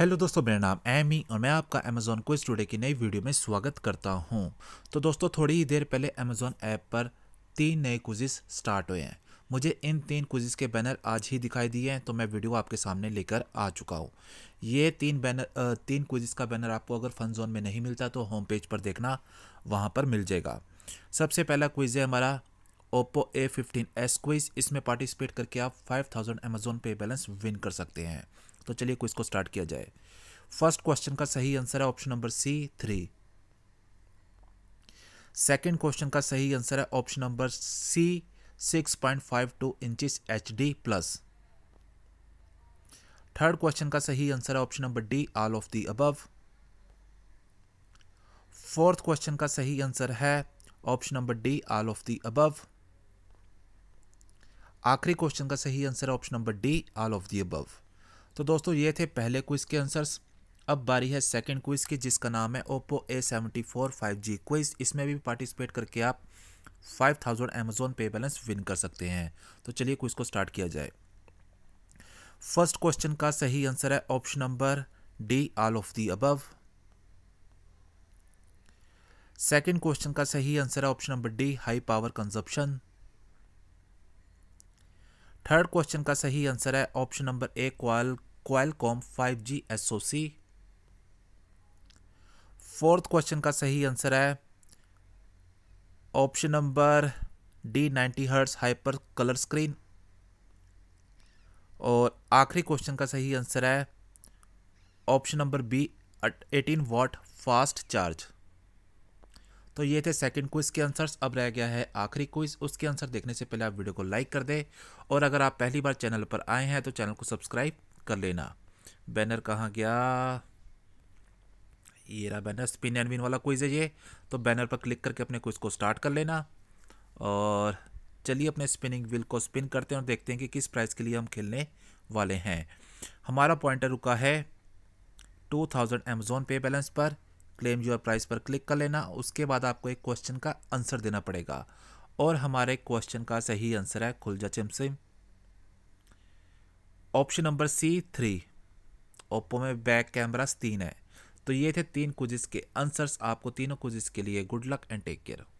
hello दोस्तों मेरा नाम एमी और मैं आपका अमेजोन को स्टूडे की नई वीडियो में स्वागत करता हूं तो दोस्तों थोड़ी ही देर पहले अमेजोन ऐप पर तीन नए क्विजेस स्टार्ट हुए हैं मुझे इन तीन क्विजेस के बैनर आज ही दिखाई दिए हैं तो मैं वीडियो आपके सामने लेकर आ चुका हूँ ये तीन बैनर तीन क्विजेस का बैनर आपको अगर फन जोन में नहीं मिलता तो होम पेज पर देखना वहाँ पर मिल जाएगा सबसे पहला क्विज है हमारा Oppo A fifteen S quiz इसमें पार्टिसिपेट करके आप five thousand Amazon pay balance win कर सकते हैं तो चलिए क्विज को स्टार्ट किया जाए फर्स्ट क्वेश्चन का सही आंसर है option number C three second question का सही आंसर है option number C six point five two inches H D plus third question का सही आंसर है option number D all of the above fourth question का सही answer है option number D all of the above आखिरी question का सही answer है option number D all of the above तो दोस्तों ये थे पहले क्विज के आंसर्स अब बारी है सेकंड क्विज की जिसका नाम है Oppo A seventy four five G quiz इसमें भी पार्टिसिपेट करके आप five thousand Amazon pay balance win कर सकते हैं तो चलिए क्विज को स्टार्ट किया जाए फर्स्ट क्वेश्चन का सही आंसर है option number D all of the above second question का सही आंसर है option number D high power consumption third question का सही आंसर है option number A qual Qualcomm oh SoC fourth question का सही आंसर है option number D ninety hertz hyper colour screen और आखिरी क्वेश्चन का सही आंसर है option number B eighteen watt fast charge तो ये थे सेकंड क्विज के आंसर्स अब रह गया है आखिरी क्विज उसके आंसर देखने से पहले आप वीडियो को लाइक कर दें और अगर आप पहली बार चैनल पर आए हैं तो चैनल को सब्सक्राइब कर लेना बैनर कहाँ गया ये रहा बैनर स्पिन एंड विन वाला क्विज़ है ये तो बैनर पर क्लिक करके अपने क्विज़ को स्टार्ट कर लेना और चलिए अपने स्पिनिंग व्हील को स्पिन करते हैं और देखते हैं कि किस प्राइस के लिए हम खेलने वाले हैं हमारा पॉइंटर रुका है two thousand Amazon pay balance पर क्लेम यूर प्राइस पर क्लिक कर लेना उसके बाद आपको एक क्वेश्चन का आंसर देना पड़ेगा और हमारे क्वेश्चन का सही आंसर है खुलजा चिमसिम option number C three Oppo में बैक कैमरास तीन है तो ये थे तीन कुजिस के आंसर्स आपको तीनों क्विज़ के लिए good luck and take care